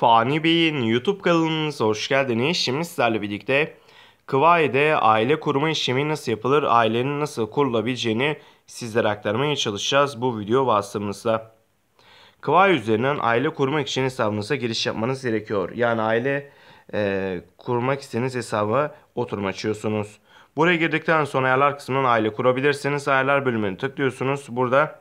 Fani Bey'in YouTube kanalınıza hoş geldiniz. Şimdi sizlerle birlikte Kıvay'da aile kurma işlemi nasıl yapılır, ailenin nasıl kurulabileceğini sizlere aktarmaya çalışacağız bu video vasıtamızda. Kıvay üzerinden aile kurmak için hesabınıza giriş yapmanız gerekiyor. Yani aile e, kurmak istediğiniz hesaba oturum açıyorsunuz. Buraya girdikten sonra ayarlar kısmından aile kurabilirsiniz. Ayarlar bölümünü tıklıyorsunuz. Burada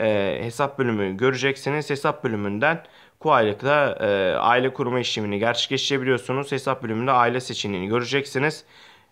e, hesap bölümü göreceksiniz. Hesap bölümünden Kuaylıkta e, aile kurma işlemini gerçekleştirebiliyorsunuz. Hesap bölümünde aile seçeneğini göreceksiniz.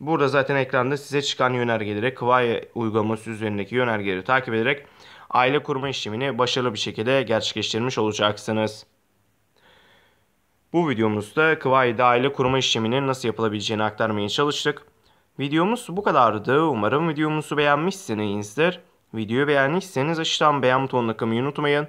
Burada zaten ekranda size çıkan yönergeleri Kuay uygulaması üzerindeki yönergeleri takip ederek aile kurma işlemini başarılı bir şekilde gerçekleştirmiş olacaksınız. Bu videomuzda Kıvay'da aile kurma işleminin nasıl yapılabileceğini aktarmaya çalıştık. Videomuz bu kadardı. Umarım videomuzu beğenmişsinizdir. Videoyu beğendiyseniz aşağıdan beğen butonuna takmayı unutmayın.